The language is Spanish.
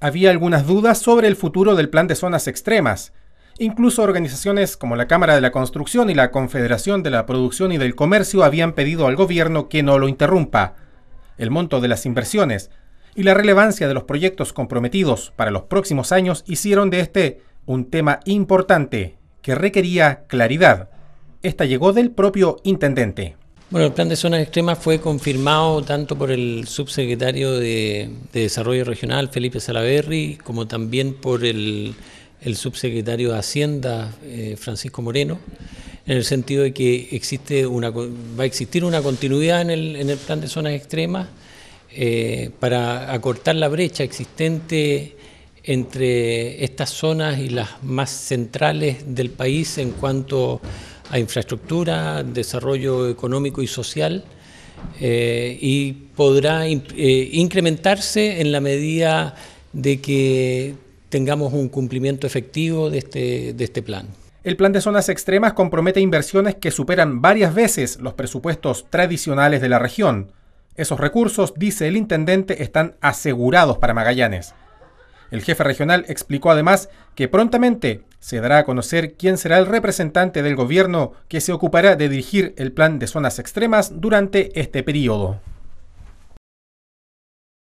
había algunas dudas sobre el futuro del plan de zonas extremas. Incluso organizaciones como la Cámara de la Construcción y la Confederación de la Producción y del Comercio habían pedido al gobierno que no lo interrumpa. El monto de las inversiones y la relevancia de los proyectos comprometidos para los próximos años hicieron de este un tema importante que requería claridad. Esta llegó del propio intendente. Bueno, el plan de zonas extremas fue confirmado tanto por el subsecretario de, Desarrollo Regional, Felipe Salaverri, como también por el, subsecretario de Hacienda, eh, Francisco Moreno, en el sentido de que existe una, va a existir una continuidad en el, plan de zonas extremas eh, para acortar la brecha existente entre estas zonas y las más centrales del país en cuanto a a infraestructura, desarrollo económico y social, eh, y podrá eh, incrementarse en la medida de que tengamos un cumplimiento efectivo de este, de este plan. El plan de zonas extremas compromete inversiones que superan varias veces los presupuestos tradicionales de la región. Esos recursos, dice el intendente, están asegurados para Magallanes. El jefe regional explicó además que prontamente se dará a conocer quién será el representante del gobierno que se ocupará de dirigir el plan de zonas extremas durante este periodo.